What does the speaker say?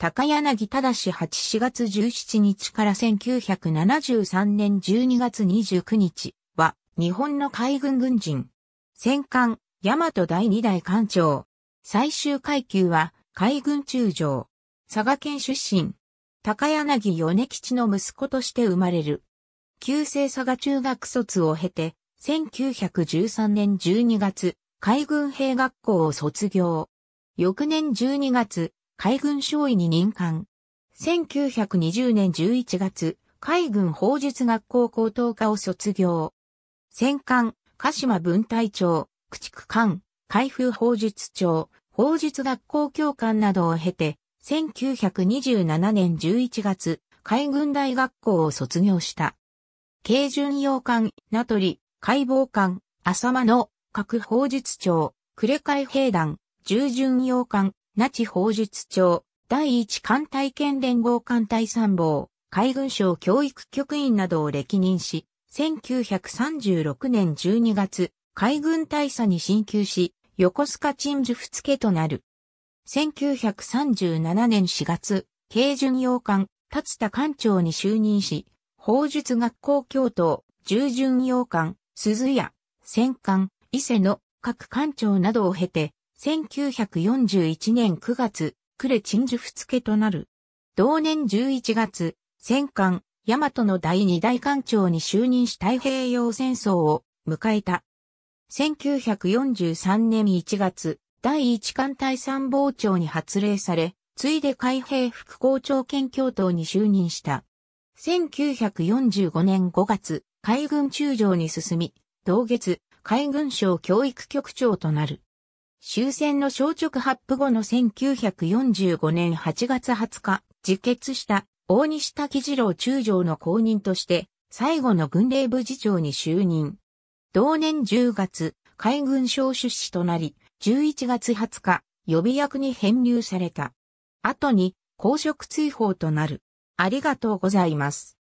高柳し、8 4月17日から1973年12月29日は日本の海軍軍人。戦艦、大和第二代艦長。最終階級は海軍中将。佐賀県出身。高柳米吉の息子として生まれる。旧制佐賀中学卒を経て、1913年12月、海軍兵学校を卒業。翌年12月、海軍少尉に任官。1920年11月、海軍法術学校高等科を卒業。戦艦、鹿島分隊長、駆逐艦、海風法術長、法術学校教官などを経て、1927年11月、海軍大学校を卒業した。軽巡洋艦、名取、海防艦、浅間の、各法術長、呉海兵団、従巡洋艦、那智法術庁、第一艦隊県連合艦隊参謀、海軍省教育局員などを歴任し、1936年12月、海軍大佐に進級し、横須賀鎮守府付となる。1937年4月、軽巡洋艦、立田艦長に就任し、法術学校教頭、従巡洋艦、鈴屋、戦艦、伊勢の各艦長などを経て、1941年9月、呉鎮守府付となる。同年11月、戦艦、大和の第二大艦長に就任し太平洋戦争を迎えた。1943年1月、第一艦隊参謀長に発令され、ついで海兵副校長兼教頭に就任した。1945年5月、海軍中将に進み、同月、海軍省教育局長となる。終戦の消直発布後の1945年8月20日、自決した大西滝次郎中将の後任として、最後の軍令部次長に就任。同年10月、海軍省出資となり、11月20日、予備役に編入された。後に、公職追放となる。ありがとうございます。